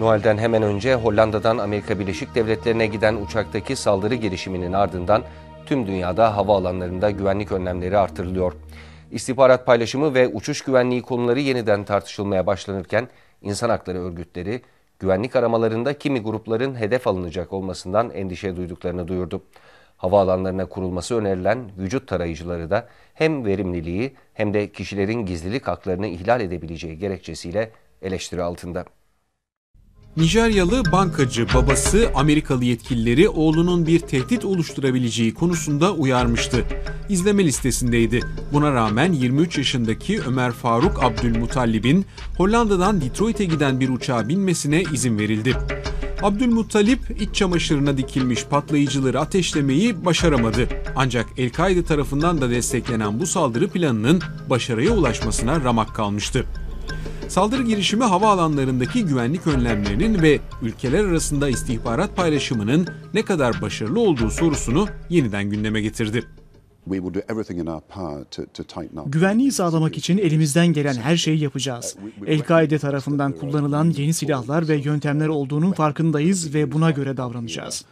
Noel'den hemen önce Hollanda'dan Amerika Birleşik Devletleri'ne giden uçaktaki saldırı girişiminin ardından tüm dünyada havaalanlarında güvenlik önlemleri artırılıyor. İstihbarat paylaşımı ve uçuş güvenliği konuları yeniden tartışılmaya başlanırken insan hakları örgütleri güvenlik aramalarında kimi grupların hedef alınacak olmasından endişe duyduklarını duyurdu. Havaalanlarına kurulması önerilen vücut tarayıcıları da hem verimliliği hem de kişilerin gizlilik haklarını ihlal edebileceği gerekçesiyle eleştiri altında. Nijeryalı bankacı babası Amerikalı yetkilileri oğlunun bir tehdit oluşturabileceği konusunda uyarmıştı. İzleme listesindeydi. Buna rağmen 23 yaşındaki Ömer Faruk Abdülmutallib'in Hollanda'dan Detroit'e giden bir uçağa binmesine izin verildi. Abdülmuttalip iç çamaşırına dikilmiş patlayıcıları ateşlemeyi başaramadı. Ancak El-Kaide tarafından da desteklenen bu saldırı planının başarıya ulaşmasına ramak kalmıştı. Saldırı girişimi havaalanlarındaki güvenlik önlemlerinin ve ülkeler arasında istihbarat paylaşımının ne kadar başarılı olduğu sorusunu yeniden gündeme getirdi. Güvenliği sağlamak için elimizden gelen her şeyi yapacağız. Uh, El-Kaide tarafından kullanılan yeni silahlar ve yöntemler olduğunun farkındayız ve buna göre davranacağız.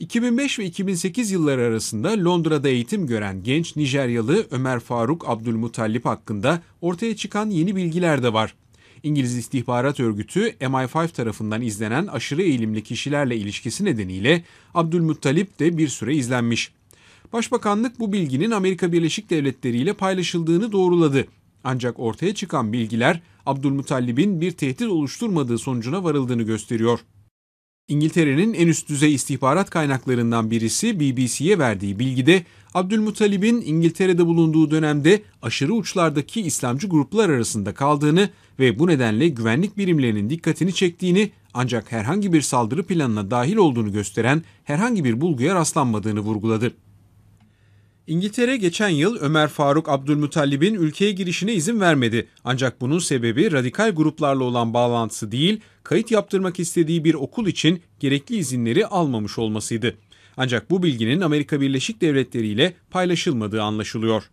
2005 ve 2008 yılları arasında Londra'da eğitim gören genç Nijeryalı Ömer Faruk Abdülmutallip hakkında ortaya çıkan yeni bilgiler de var. İngiliz istihbarat örgütü MI5 tarafından izlenen aşırı eğilimli kişilerle ilişkisi nedeniyle Abdülmuttalip de bir süre izlenmiş. Başbakanlık bu bilginin Amerika Birleşik Devletleri ile paylaşıldığını doğruladı. Ancak ortaya çıkan bilgiler Abdülmutallib'in bir tehdit oluşturmadığı sonucuna varıldığını gösteriyor. İngiltere'nin en üst düzey istihbarat kaynaklarından birisi BBC'ye verdiği bilgide Abdülmuttalib'in İngiltere'de bulunduğu dönemde aşırı uçlardaki İslamcı gruplar arasında kaldığını ve bu nedenle güvenlik birimlerinin dikkatini çektiğini ancak herhangi bir saldırı planına dahil olduğunu gösteren herhangi bir bulguya rastlanmadığını vurguladı. İngiltere geçen yıl Ömer Faruk Abdülmutallib'in ülkeye girişine izin vermedi. Ancak bunun sebebi radikal gruplarla olan bağlantısı değil, kayıt yaptırmak istediği bir okul için gerekli izinleri almamış olmasıydı. Ancak bu bilginin Amerika Birleşik Devletleri ile paylaşılmadığı anlaşılıyor.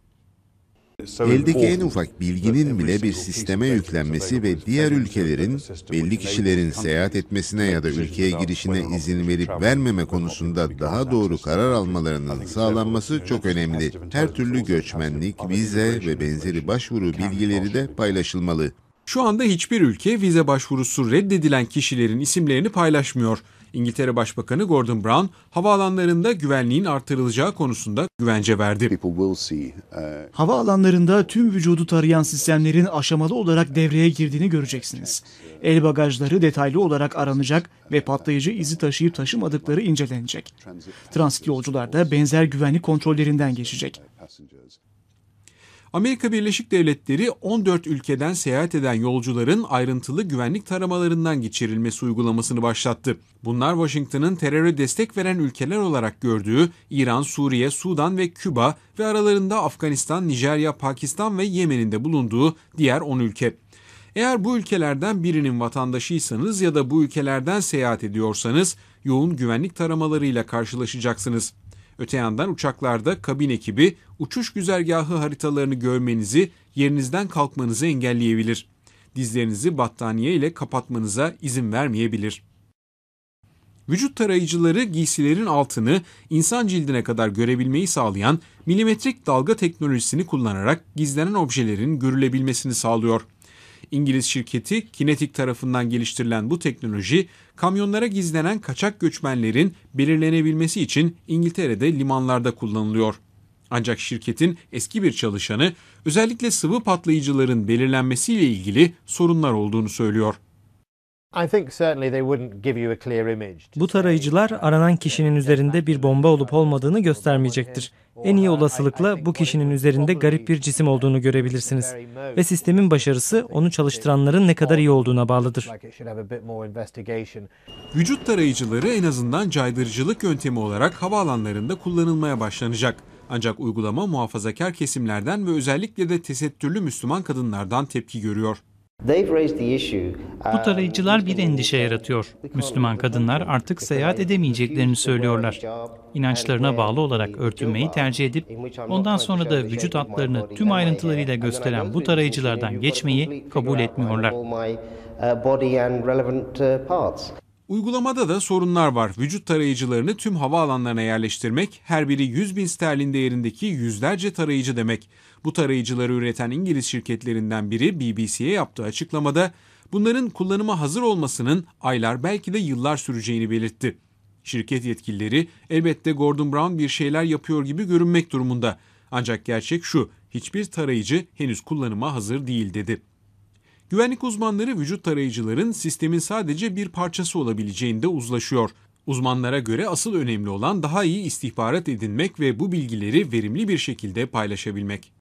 Eldeki en ufak bilginin bile bir sisteme yüklenmesi ve diğer ülkelerin belli kişilerin seyahat etmesine ya da ülkeye girişine izin verip vermeme konusunda daha doğru karar almalarının sağlanması çok önemli. Her türlü göçmenlik, vize ve benzeri başvuru bilgileri de paylaşılmalı. Şu anda hiçbir ülke vize başvurusu reddedilen kişilerin isimlerini paylaşmıyor. İngiltere Başbakanı Gordon Brown havaalanlarında güvenliğin artırılacağı konusunda güvence verdi. Uh, havaalanlarında tüm vücudu tarayan sistemlerin aşamalı olarak devreye girdiğini göreceksiniz. El bagajları detaylı olarak aranacak ve patlayıcı izi taşıyıp taşımadıkları incelenecek. Transit yolcular da benzer güvenlik kontrollerinden geçecek. Amerika Birleşik Devletleri 14 ülkeden seyahat eden yolcuların ayrıntılı güvenlik taramalarından geçirilmesi uygulamasını başlattı. Bunlar Washington'ın teröre destek veren ülkeler olarak gördüğü İran, Suriye, Sudan ve Küba ve aralarında Afganistan, Nijerya, Pakistan ve Yemen'in de bulunduğu diğer 10 ülke. Eğer bu ülkelerden birinin vatandaşıysanız ya da bu ülkelerden seyahat ediyorsanız yoğun güvenlik taramalarıyla karşılaşacaksınız. Öte yandan uçaklarda kabin ekibi uçuş güzergahı haritalarını görmenizi, yerinizden kalkmanızı engelleyebilir. Dizlerinizi battaniye ile kapatmanıza izin vermeyebilir. Vücut tarayıcıları giysilerin altını insan cildine kadar görebilmeyi sağlayan milimetrik dalga teknolojisini kullanarak gizlenen objelerin görülebilmesini sağlıyor. İngiliz şirketi Kinetik tarafından geliştirilen bu teknoloji kamyonlara gizlenen kaçak göçmenlerin belirlenebilmesi için İngiltere'de limanlarda kullanılıyor. Ancak şirketin eski bir çalışanı özellikle sıvı patlayıcıların belirlenmesiyle ilgili sorunlar olduğunu söylüyor. Bu tarayıcılar aranan kişinin üzerinde bir bomba olup olmadığını göstermeyecektir. En iyi olasılıkla bu kişinin üzerinde garip bir cisim olduğunu görebilirsiniz. Ve sistemin başarısı onu çalıştıranların ne kadar iyi olduğuna bağlıdır. Vücut tarayıcıları en azından caydırıcılık yöntemi olarak havaalanlarında kullanılmaya başlanacak. Ancak uygulama muhafazakar kesimlerden ve özellikle de tesettürlü Müslüman kadınlardan tepki görüyor. Bu um, tarayıcılar bir endişe yaratıyor. Müslüman kadınlar artık seyahat edemeyeceklerini söylüyorlar. İnançlarına bağlı olarak örtünmeyi tercih edip ondan sonra da vücut hatlarını tüm ayrıntılarıyla gösteren bu tarayıcılardan geçmeyi kabul etmiyorlar. Uygulamada da sorunlar var. Vücut tarayıcılarını tüm havaalanlarına yerleştirmek, her biri 100 bin sterlin değerindeki yüzlerce tarayıcı demek. Bu tarayıcıları üreten İngiliz şirketlerinden biri BBC'ye yaptığı açıklamada bunların kullanıma hazır olmasının aylar belki de yıllar süreceğini belirtti. Şirket yetkilileri elbette Gordon Brown bir şeyler yapıyor gibi görünmek durumunda. Ancak gerçek şu, hiçbir tarayıcı henüz kullanıma hazır değil dedi. Güvenlik uzmanları vücut tarayıcıların sistemin sadece bir parçası olabileceğinde uzlaşıyor. Uzmanlara göre asıl önemli olan daha iyi istihbarat edinmek ve bu bilgileri verimli bir şekilde paylaşabilmek.